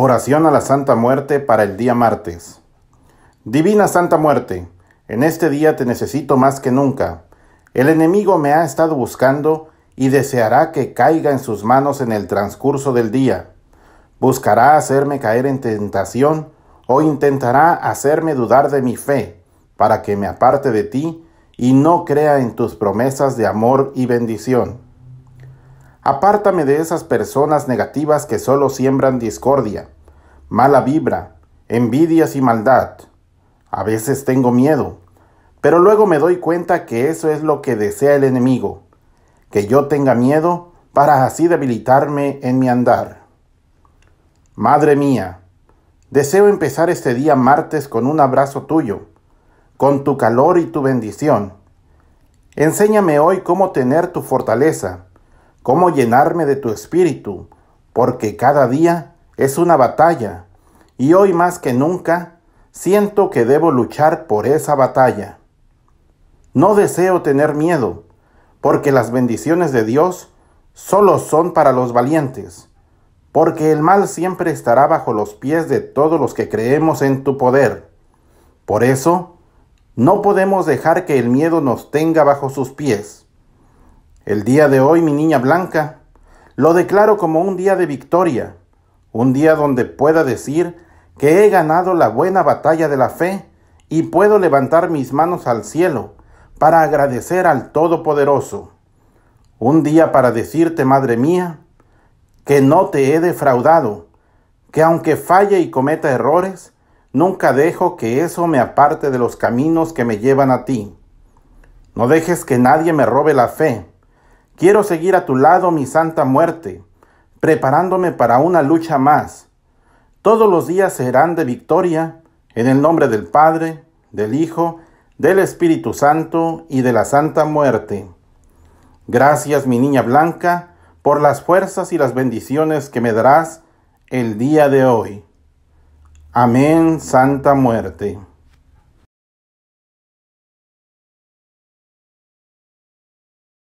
Oración a la Santa Muerte para el día martes. Divina Santa Muerte, en este día te necesito más que nunca. El enemigo me ha estado buscando y deseará que caiga en sus manos en el transcurso del día. Buscará hacerme caer en tentación o intentará hacerme dudar de mi fe, para que me aparte de ti y no crea en tus promesas de amor y bendición. Apártame de esas personas negativas que solo siembran discordia, mala vibra, envidias y maldad. A veces tengo miedo, pero luego me doy cuenta que eso es lo que desea el enemigo, que yo tenga miedo para así debilitarme en mi andar. Madre mía, deseo empezar este día martes con un abrazo tuyo, con tu calor y tu bendición. Enséñame hoy cómo tener tu fortaleza, cómo llenarme de tu espíritu, porque cada día es una batalla, y hoy más que nunca siento que debo luchar por esa batalla. No deseo tener miedo, porque las bendiciones de Dios solo son para los valientes, porque el mal siempre estará bajo los pies de todos los que creemos en tu poder. Por eso, no podemos dejar que el miedo nos tenga bajo sus pies. El día de hoy, mi niña blanca, lo declaro como un día de victoria, un día donde pueda decir que he ganado la buena batalla de la fe y puedo levantar mis manos al cielo para agradecer al Todopoderoso. Un día para decirte, Madre mía, que no te he defraudado, que aunque falle y cometa errores, nunca dejo que eso me aparte de los caminos que me llevan a ti. No dejes que nadie me robe la fe, Quiero seguir a tu lado mi santa muerte, preparándome para una lucha más. Todos los días serán de victoria, en el nombre del Padre, del Hijo, del Espíritu Santo y de la Santa Muerte. Gracias, mi niña blanca, por las fuerzas y las bendiciones que me darás el día de hoy. Amén, Santa Muerte.